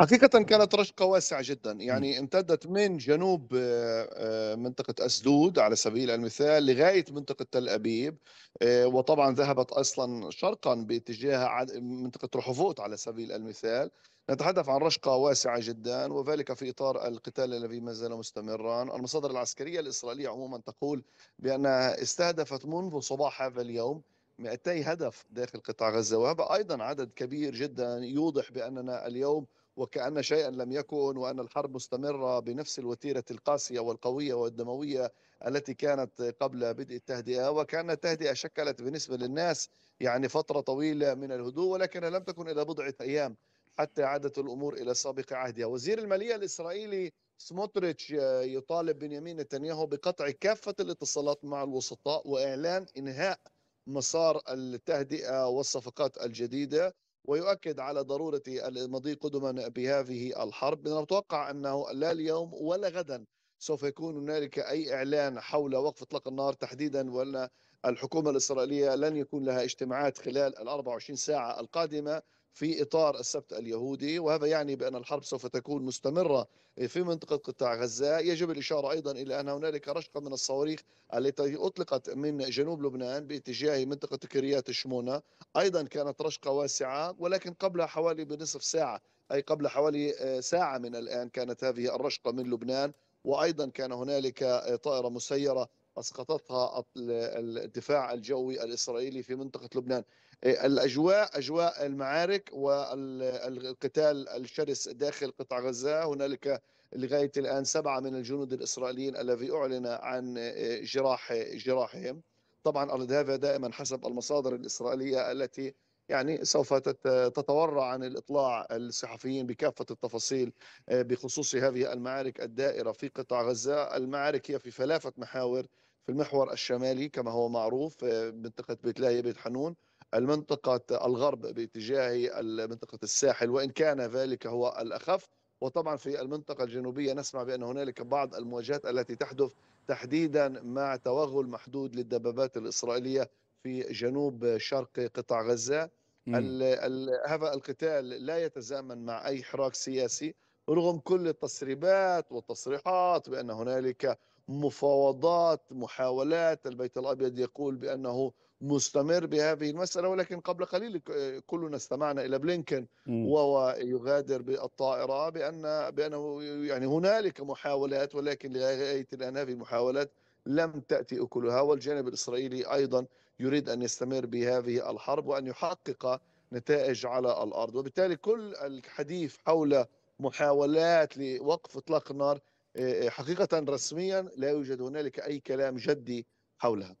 حقيقة كانت رشقة واسعة جدا يعني امتدت من جنوب آه، آه، منطقة أسدود على سبيل المثال لغاية منطقة تل أبيب آه، وطبعا ذهبت أصلا شرقا باتجاه منطقة رحفوت على سبيل المثال نتحدث عن رشقة واسعة جدا وذلك في إطار القتال الذي ما زال مستمرا المصادر العسكرية الإسرائيلية عموما تقول بأنها استهدفت منذ صباح هذا اليوم 200 هدف داخل قطاع غزة وهذا أيضا عدد كبير جدا يوضح بأننا اليوم وكأن شيئا لم يكن وأن الحرب مستمرة بنفس الوتيرة القاسية والقوية والدموية التي كانت قبل بدء التهدئة وكأن التهدئة شكلت بالنسبة للناس يعني فترة طويلة من الهدوء ولكن لم تكن إلى بضعة أيام حتى عادت الأمور إلى سابق عهدها وزير المالية الإسرائيلي سموتريتش يطالب بنيامين نتنياهو بقطع كافة الاتصالات مع الوسطاء وإعلان إنهاء مسار التهدئة والصفقات الجديدة ويؤكد على ضرورة المضي قدما بهذه الحرب من المتوقع أنه لا اليوم ولا غدا سوف يكون هنالك أي إعلان حول وقف إطلاق النار تحديدا وأن الحكومة الإسرائيلية لن يكون لها اجتماعات خلال ال 24 ساعة القادمة في اطار السبت اليهودي وهذا يعني بان الحرب سوف تكون مستمره في منطقه قطاع غزه، يجب الاشاره ايضا الى ان هنالك رشقه من الصواريخ التي اطلقت من جنوب لبنان باتجاه منطقه كريات الشمونه، ايضا كانت رشقه واسعه ولكن قبل حوالي بنصف ساعه اي قبل حوالي آه، ساعه من الان كانت هذه الرشقه من لبنان وايضا كان هنالك طائره مسيره اسقطتها الدفاع الجوي الاسرائيلي في منطقه لبنان. إيه، الاجواء اجواء المعارك والقتال الشرس داخل قطاع غزه، هنالك لغايه الان سبعه من الجنود الاسرائيليين الذي اعلن عن إيه، جراح جراحهم. طبعا هذا دائما حسب المصادر الاسرائيليه التي يعني سوف تتورع عن الاطلاع الصحفيين بكافه التفاصيل آه، بخصوص هذه المعارك الدائره في قطاع غزه، المعارك هي في ثلاثه محاور في المحور الشمالي كما هو معروف آه، منطقه بيت لاهي بيت حنون المنطقة الغرب باتجاه منطقة الساحل وإن كان ذلك هو الأخف وطبعا في المنطقة الجنوبية نسمع بأن هنالك بعض المواجهات التي تحدث تحديدا مع توغل محدود للدبابات الإسرائيلية في جنوب شرق قطاع غزة الـ الـ هذا القتال لا يتزامن مع أي حراك سياسي رغم كل التسريبات والتصريحات بأن هنالك مفاوضات محاولات البيت الأبيض يقول بأنه مستمر بهذه المسألة ولكن قبل قليل كلنا استمعنا إلى بلينكن وهو يغادر بالطائرة بأن بأنه يعني هنالك محاولات ولكن لغاية الآن هذه المحاولات لم تأتي أكلها والجانب الإسرائيلي أيضا يريد أن يستمر بهذه الحرب وأن يحقق نتائج على الأرض وبالتالي كل الحديث حول محاولات لوقف إطلاق النار آه، آه، حقيقة رسميا لا يوجد هنالك أي كلام جدي حولها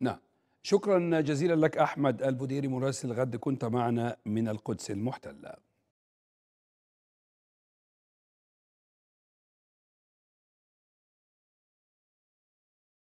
نعم شكرا جزيلا لك أحمد البديري مراسل غد كنت معنا من القدس المحتله